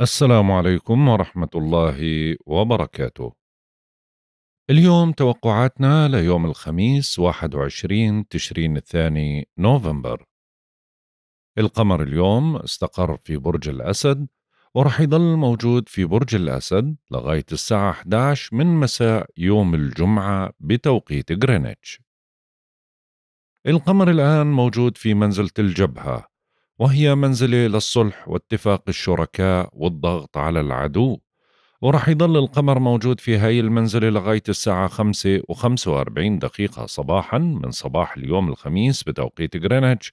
السلام عليكم ورحمة الله وبركاته. اليوم توقعاتنا ليوم الخميس 21 تشرين الثاني نوفمبر. القمر اليوم استقر في برج الأسد ورح يضل موجود في برج الأسد لغاية الساعة 11 من مساء يوم الجمعة بتوقيت غرينتش. القمر الآن موجود في منزلة الجبهة وهي منزلة للصلح واتفاق الشركاء والضغط على العدو ورح يضل القمر موجود في هاي المنزلة لغاية الساعة 5 و45 دقيقة صباحا من صباح اليوم الخميس بتوقيت غرينتش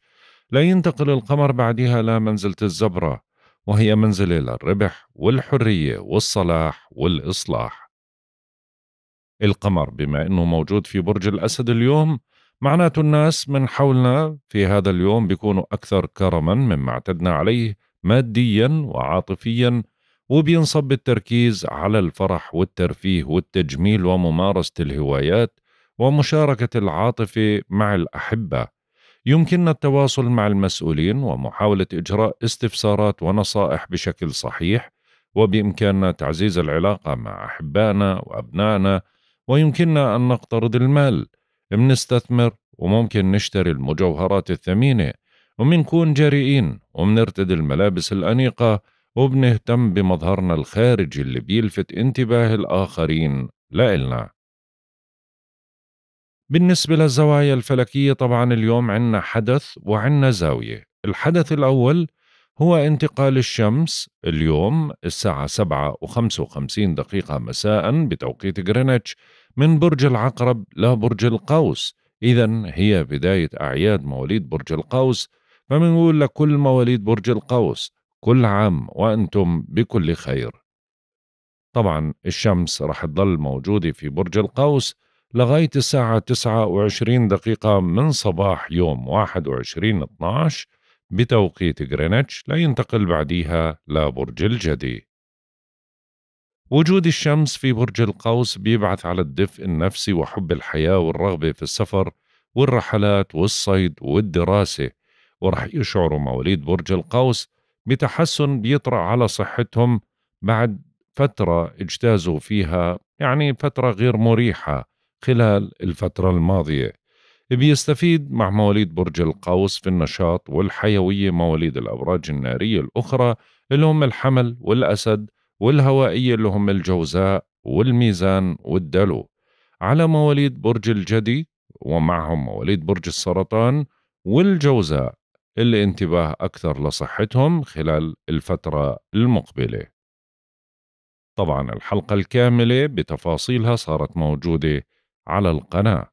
لا ينتقل القمر بعدها لمنزلة الزبرة وهي منزلة للربح والحرية والصلاح والإصلاح القمر بما أنه موجود في برج الأسد اليوم معناته الناس من حولنا في هذا اليوم بيكونوا أكثر كرما مما اعتدنا عليه ماديا وعاطفيا وبينصب التركيز على الفرح والترفيه والتجميل وممارسة الهوايات ومشاركة العاطفة مع الأحبة يمكننا التواصل مع المسؤولين ومحاولة إجراء استفسارات ونصائح بشكل صحيح وبإمكاننا تعزيز العلاقة مع أحبائنا وأبنائنا ويمكننا أن نقترض المال بنستثمر وممكن نشتري المجوهرات الثمينة ومنكون جريئين ومنرتدي الملابس الأنيقة وبنهتم بمظهرنا الخارجي اللي بيلفت انتباه الآخرين لإلنا بالنسبة للزوايا الفلكية طبعا اليوم عنا حدث وعنا زاوية الحدث الأول هو انتقال الشمس اليوم الساعة 7 و55 دقيقة مساء بتوقيت غرينتش من برج العقرب لبرج القوس إذا هي بداية أعياد مواليد برج القوس فمنقول لكل مواليد برج القوس كل عام وأنتم بكل خير طبعا الشمس رح تضل موجودة في برج القوس لغاية الساعة 29 دقيقة من صباح يوم 21 12 بتوقيت غرينتش لينتقل بعديها لبرج الجدي وجود الشمس في برج القوس بيبعث على الدفء النفسي وحب الحياة والرغبة في السفر والرحلات والصيد والدراسة ورح يشعروا مواليد برج القوس بتحسن بيطرأ على صحتهم بعد فترة اجتازوا فيها يعني فترة غير مريحة خلال الفترة الماضية بيستفيد مع مواليد برج القوس في النشاط والحيوية مواليد الأبراج النارية الأخرى اللي هم الحمل والأسد والهوائية اللي هم الجوزاء والميزان والدلو على مواليد برج الجدي ومعهم مواليد برج السرطان والجوزاء الانتباه أكثر لصحتهم خلال الفترة المقبلة طبعا الحلقة الكاملة بتفاصيلها صارت موجودة على القناة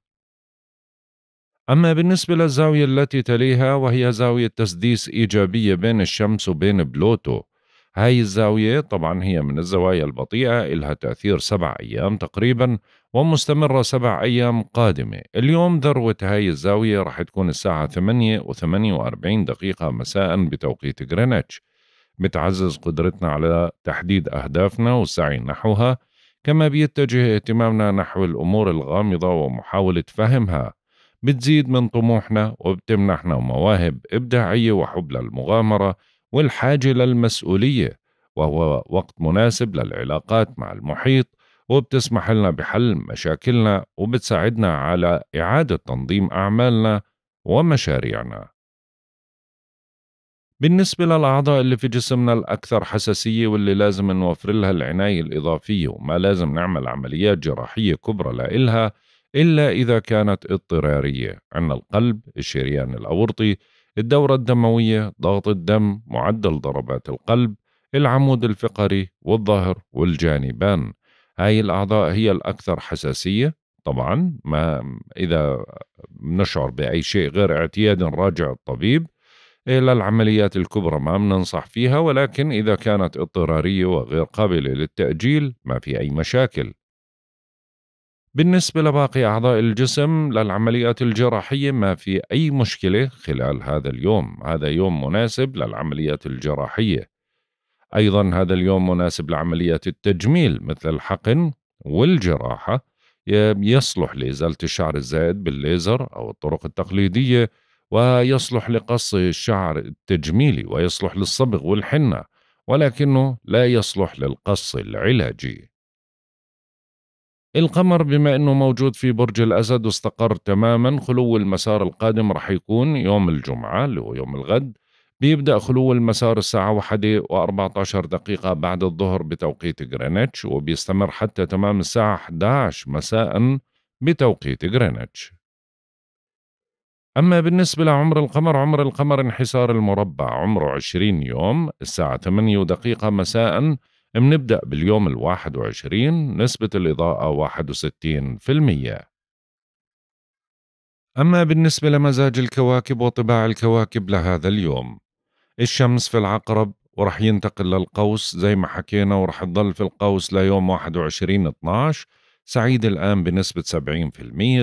أما بالنسبة للزاوية التي تليها وهي زاوية تسديس إيجابية بين الشمس وبين بلوتو هاي الزاوية طبعا هي من الزوايا البطيئة إلها تأثير سبع أيام تقريبا ومستمرة سبع أيام قادمة اليوم ذروة هاي الزاوية راح تكون الساعة 8 و 48 دقيقة مساء بتوقيت غرينتش بتعزز قدرتنا على تحديد أهدافنا والسعي نحوها كما بيتجه اهتمامنا نحو الأمور الغامضة ومحاولة فهمها بتزيد من طموحنا وبتمنحنا مواهب إبداعية وحب للمغامرة والحاجة للمسؤولية وهو وقت مناسب للعلاقات مع المحيط وبتسمح لنا بحل مشاكلنا وبتساعدنا على إعادة تنظيم أعمالنا ومشاريعنا. بالنسبة للأعضاء اللي في جسمنا الأكثر حساسية واللي لازم نوفر لها العناية الإضافية وما لازم نعمل عمليات جراحية كبرى لإلها إلا إذا كانت اضطرارية عندنا القلب، الشريان الأورطي، الدورة الدموية ضغط الدم معدل ضربات القلب العمود الفقري والظهر والجانبان هاي الأعضاء هي الأكثر حساسية طبعا ما إذا نشعر بأي شيء غير اعتياد راجع الطبيب إلى العمليات الكبرى ما بننصح فيها ولكن إذا كانت اضطرارية وغير قابلة للتأجيل ما في أي مشاكل بالنسبة لباقي أعضاء الجسم للعمليات الجراحية ما في أي مشكلة خلال هذا اليوم هذا يوم مناسب للعمليات الجراحية أيضا هذا اليوم مناسب لعمليات التجميل مثل الحقن والجراحة يصلح لإزالة الشعر الزائد بالليزر أو الطرق التقليدية ويصلح لقص الشعر التجميلي ويصلح للصبغ والحنة ولكنه لا يصلح للقص العلاجي القمر بما أنه موجود في برج الأسد واستقر تماما خلو المسار القادم رح يكون يوم الجمعة اللي هو يوم الغد بيبدأ خلو المسار الساعة واحدة و14 دقيقة بعد الظهر بتوقيت غرينتش وبيستمر حتى تمام الساعة 11 مساء بتوقيت غرينتش أما بالنسبة لعمر القمر عمر القمر انحسار المربع عمره 20 يوم الساعة 8 دقيقة مساءً بنبدأ باليوم الواحد وعشرين نسبة الإضاءة واحد وستين في المية أما بالنسبة لمزاج الكواكب وطباع الكواكب لهذا اليوم الشمس في العقرب ورح ينتقل للقوس زي ما حكينا ورح تضل في القوس ليوم 21 12 سعيد الآن بنسبة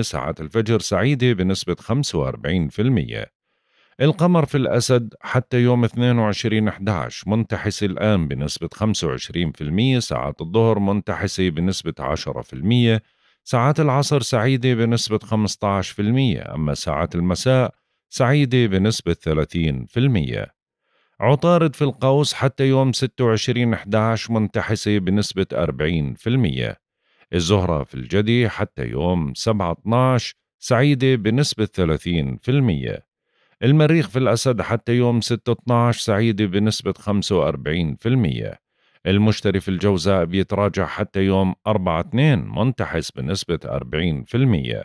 70% ساعات الفجر سعيدة بنسبة 45% القمر في الأسد حتى يوم 22/11 منتحس الآن بنسبة 25% ساعات الظهر منتحسة بنسبة 10% ساعات العصر سعيدة بنسبة 15% أما ساعات المساء سعيدة بنسبة 30% عطارد في القوس حتى يوم 26/11 منتحسة بنسبة 40% الزهرة في الجدي حتى يوم 7/12 سعيدة بنسبة 30% المريخ في الأسد حتى يوم 6/12 سعيدة بنسبة 45% المشتري في الجوزاء بيتراجع حتى يوم 4/2 منتحس بنسبة 40%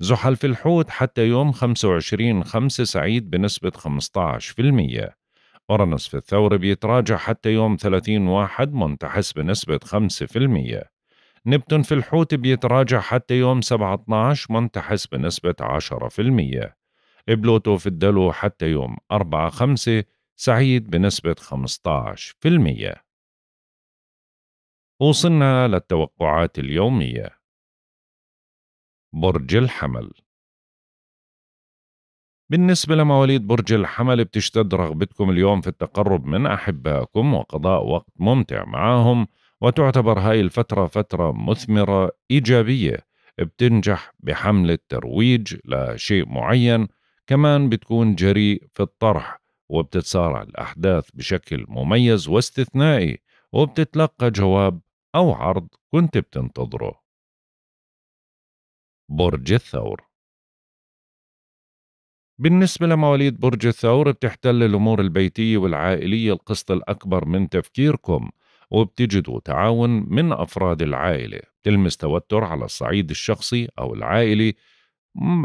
زحل في الحوت حتى يوم 25/5 سعيد بنسبة 15% أورانوس في الثور بيتراجع حتى يوم 30 واحد منتحس بنسبة 5% نبتون في الحوت بيتراجع حتى يوم 7/12 منتحس بنسبة 10% بلوتو في الدلو حتى يوم 4 5 سعيد بنسبة 15% وصلنا للتوقعات اليومية برج الحمل بالنسبة لمواليد برج الحمل بتشتد رغبتكم اليوم في التقرب من أحبائكم وقضاء وقت ممتع معهم وتعتبر هاي الفترة فترة مثمرة إيجابية بتنجح بحملة ترويج لشيء معين كمان بتكون جريء في الطرح وبتتسارع الأحداث بشكل مميز واستثنائي وبتتلقى جواب أو عرض كنت بتنتظره برج الثور بالنسبة لمواليد برج الثور بتحتل الأمور البيتية والعائلية القسط الأكبر من تفكيركم وبتجدوا تعاون من أفراد العائلة بتلمس توتر على الصعيد الشخصي أو العائلي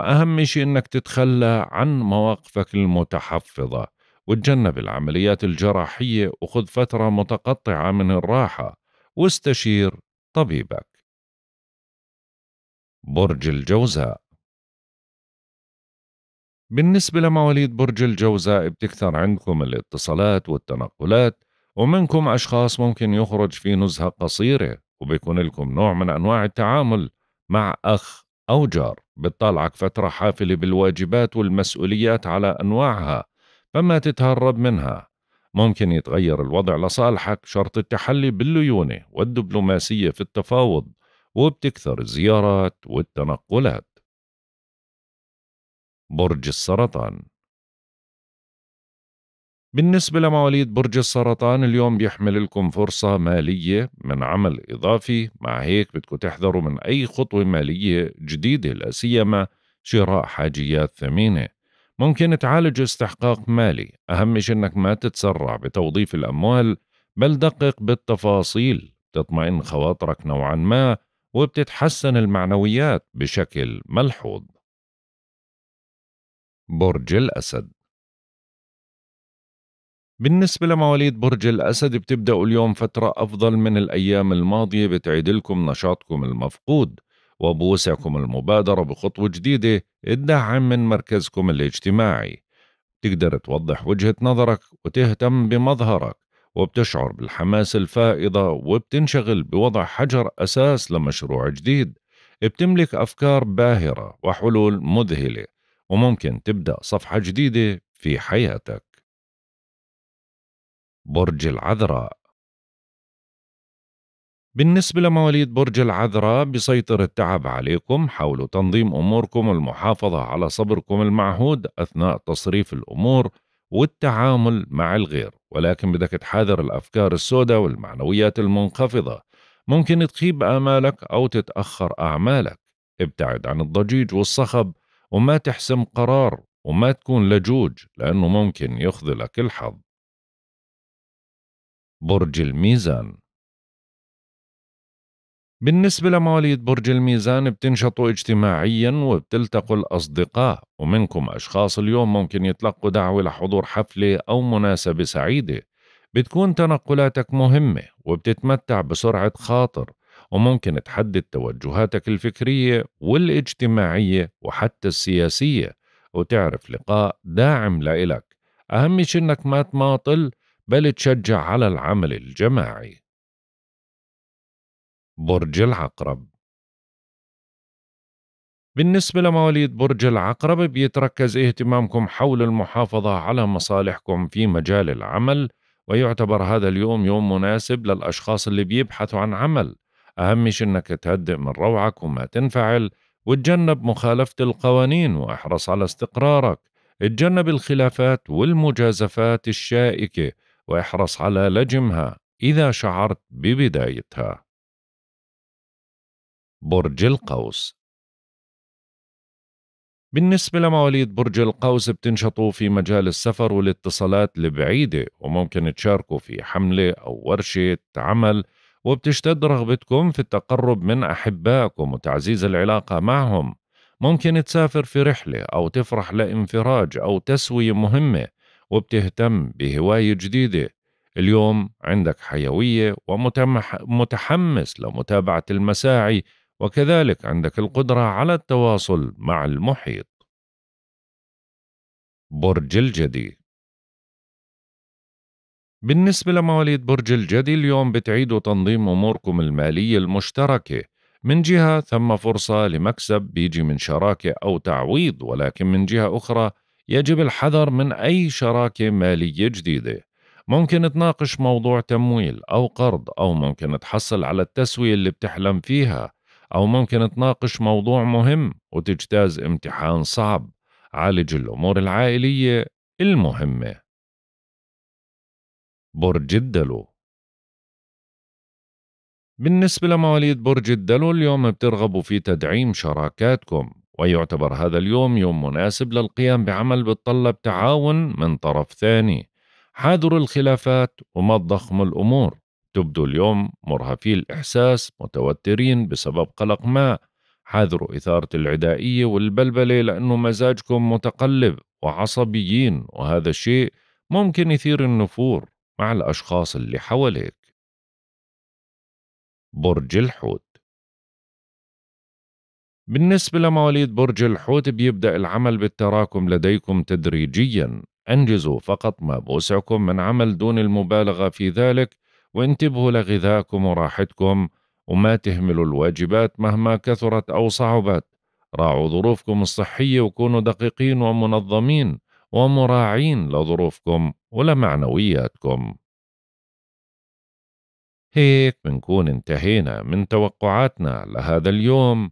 أهم شيء أنك تتخلى عن مواقفك المتحفظة وتجنب العمليات الجراحية وخذ فترة متقطعة من الراحة واستشير طبيبك برج الجوزاء بالنسبة لمواليد برج الجوزاء بتكثر عندكم الاتصالات والتنقلات ومنكم أشخاص ممكن يخرج في نزهة قصيرة وبيكون لكم نوع من أنواع التعامل مع أخ أو جار بتطالعك فترة حافلة بالواجبات والمسؤوليات على أنواعها فما تتهرب منها ممكن يتغير الوضع لصالحك شرط التحلي بالليونة والدبلوماسية في التفاوض وبتكثر الزيارات والتنقلات برج السرطان بالنسبة لمواليد برج السرطان اليوم بيحمل لكم فرصة مالية من عمل إضافي مع هيك بدكم تحذروا من أي خطوة مالية جديدة لا سيما شراء حاجيات ثمينة ممكن تعالج استحقاق مالي أهم شيء أنك ما تتسرع بتوظيف الأموال بل دقق بالتفاصيل تطمئن خواطرك نوعا ما وبتتحسن المعنويات بشكل ملحوظ برج الأسد بالنسبة لمواليد برج الأسد بتبدأوا اليوم فترة أفضل من الأيام الماضية بتعيد لكم نشاطكم المفقود وبوسعكم المبادرة بخطوة جديدة الدعم من مركزكم الاجتماعي تقدر توضح وجهة نظرك وتهتم بمظهرك وبتشعر بالحماس الفائضة وبتنشغل بوضع حجر أساس لمشروع جديد بتملك أفكار باهرة وحلول مذهلة وممكن تبدأ صفحة جديدة في حياتك برج العذراء بالنسبة لمواليد برج العذراء بيسيطر التعب عليكم حاولوا تنظيم أموركم والمحافظة على صبركم المعهود أثناء تصريف الأمور والتعامل مع الغير ولكن بدك تحاذر الأفكار السوداء والمعنويات المنخفضة ممكن تخيب آمالك أو تتأخر أعمالك ابتعد عن الضجيج والصخب وما تحسم قرار وما تكون لجوج لأنه ممكن يخذلك الحظ برج الميزان بالنسبة لمواليد برج الميزان بتنشطوا اجتماعيا وبتلتقوا الأصدقاء ومنكم أشخاص اليوم ممكن يتلقوا دعوة لحضور حفلة أو مناسبة سعيدة بتكون تنقلاتك مهمة وبتتمتع بسرعة خاطر وممكن تحدد توجهاتك الفكرية والاجتماعية وحتى السياسية وتعرف لقاء داعم لإلك أهم شيء إنك ما تماطل بل تشجع على العمل الجماعي برج العقرب بالنسبة لمواليد برج العقرب بيتركز اهتمامكم حول المحافظة على مصالحكم في مجال العمل ويعتبر هذا اليوم يوم مناسب للأشخاص اللي بيبحثوا عن عمل أهم شيء أنك تهدئ من روعك وما تنفعل وتجنب مخالفة القوانين واحرص على استقرارك اتجنب الخلافات والمجازفات الشائكة واحرص على لجمها إذا شعرت ببدايتها. برج القوس بالنسبة لمواليد برج القوس بتنشطوا في مجال السفر والاتصالات البعيدة وممكن تشاركوا في حملة أو ورشة عمل وبتشتد رغبتكم في التقرب من أحبائكم وتعزيز العلاقة معهم ممكن تسافر في رحلة أو تفرح لانفراج أو تسوية مهمة وبتهتم بهواية جديدة اليوم عندك حيوية ومتحمس لمتابعة المساعي وكذلك عندك القدرة على التواصل مع المحيط برج الجدي بالنسبة لمواليد برج الجدي اليوم بتعيدوا تنظيم أموركم المالية المشتركة من جهة ثم فرصة لمكسب بيجي من شراكة أو تعويض ولكن من جهة أخرى يجب الحذر من أي شراكة مالية جديدة ممكن تناقش موضوع تمويل أو قرض أو ممكن تحصل على التسوية اللي بتحلم فيها أو ممكن تناقش موضوع مهم وتجتاز امتحان صعب عالج الأمور العائلية المهمة برج الدلو بالنسبة لمواليد برج الدلو اليوم بترغبوا في تدعيم شراكاتكم ويعتبر هذا اليوم يوم مناسب للقيام بعمل بتطلب تعاون من طرف ثاني حاذروا الخلافات وما تضخموا الأمور تبدو اليوم مرهفي الإحساس متوترين بسبب قلق ما حاذروا إثارة العدائية والبلبلة لأنه مزاجكم متقلب وعصبيين وهذا الشيء ممكن يثير النفور مع الأشخاص اللي حواليك برج الحوت بالنسبة لمواليد برج الحوت بيبدأ العمل بالتراكم لديكم تدريجيا أنجزوا فقط ما بوسعكم من عمل دون المبالغة في ذلك وانتبهوا لغذائكم وراحتكم وما تهملوا الواجبات مهما كثرت أو صعبت راعوا ظروفكم الصحية وكونوا دقيقين ومنظمين ومراعين لظروفكم ولمعنوياتكم هيك بنكون انتهينا من توقعاتنا لهذا اليوم